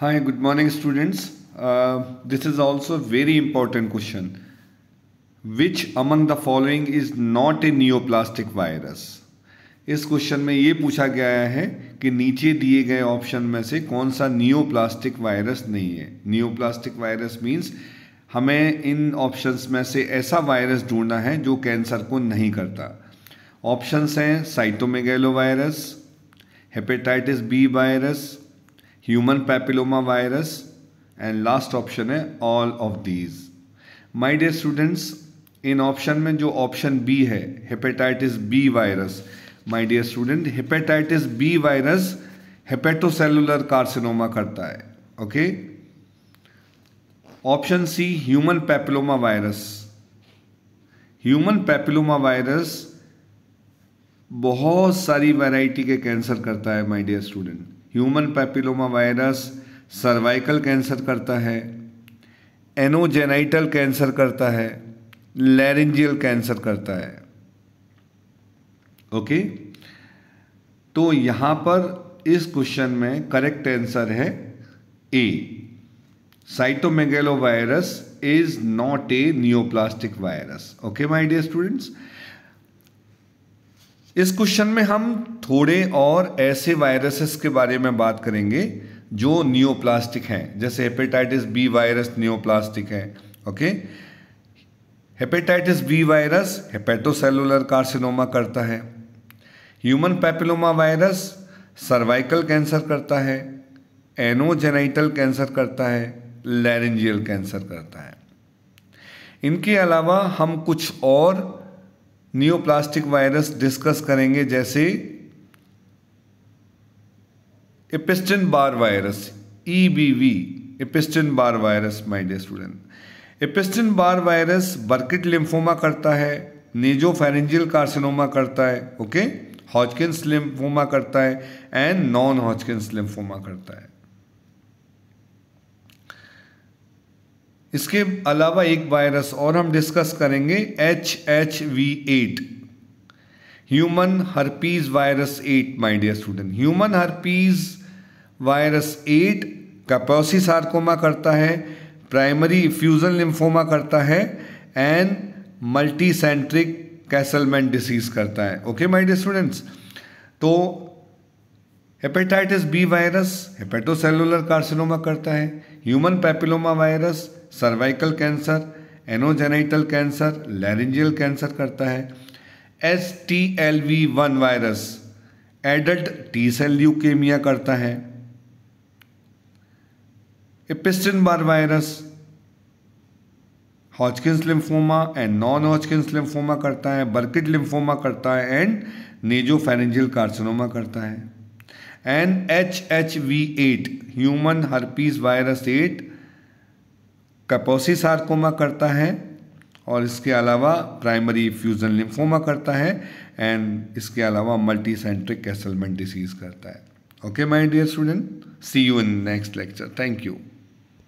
high good morning students this is also very important question which among the following is not a not plastic virus इस question में ये पूछा गया है कि नीचे दिए गए ऑप्शन में से कौन सा प्लास्टिक वायरस नहीं है प्लास्टिक वायरस मीन्स हमें इन ऑप्शन में से ऐसा वायरस ढूंढना है जो कैंसर को नहीं करता ऑप्शंस हैं cytomegalo virus hepatitis B virus human papilloma virus and last option है all of these my dear students इन ऑप्शन में जो ऑप्शन बी है hepatitis B virus my dear student hepatitis B virus hepatocellular carcinoma करता है okay option C human papilloma virus human papilloma virus बहुत सारी variety के कैंसर करता है my dear student human papilloma virus cervical cancer करता है एनोजेनाइटल कैंसर करता है लैरिंजियल कैंसर करता है ओके तो यहां पर इस क्वेश्चन में करेक्ट आंसर है A cytomegalo virus is not a neoplastic virus okay my dear students इस क्वेश्चन में हम थोड़े और ऐसे वायरसेस के बारे में बात करेंगे जो नियोप्लास्टिक हैं जैसे हेपेटाइटिस बी वायरस नियोप्लास्टिक है okay hepatitis B virus hepatocellular carcinoma करता है human papilloma virus cervical cancer करता है एनोजेनाइटल कैंसर करता है लैरेंजियल कैंसर करता है इनके अलावा हम कुछ और नियोप्लास्टिक वायरस डिस्कस करेंगे जैसे Barr virus E B V Episton Barr virus my dear student Episton Barr virus Burkitt lymphoma करता है नेजो फेरेंजियल कार्सिनोमा करता है ओके हॉजकिंस लिम्फोमा करता है एंड नॉन हॉजकिंस लिम्फोमा करता है इसके अलावा एक वायरस और हम डिस्कस करेंगे H H V eight human herpes virus eight my dear student human herpes virus eight Kaposi sarcoma करता है प्राइमरी फ्यूजन लिम्फोमा करता है and multi centric Castleman disease करता है ओके माय डियर स्टूडेंट्स तो hepatitis B virus hepatocellular carcinoma करता है human papilloma virus cervical cancer anogenital cancer laryngeal cancer करता है S T L V one virus adult T cell leukaemia करता है epstein Barr virus Hodgkin's lymphoma and non Hodgkin's lymphoma करता है बर्किट lymphoma करता है एंड नेजो फेरेंजियल कार्सिनोमा करता है and H H V eight human herpes virus eight Kaposi sarcoma करता है और इसके अलावा प्राइमरी फ्यूजन लिम्फोमा करता है एंड इसके अलावा मल्टी सेंट्रिक कैसलमेंट डिसीज करता है okay my dear student see you in next lecture thank you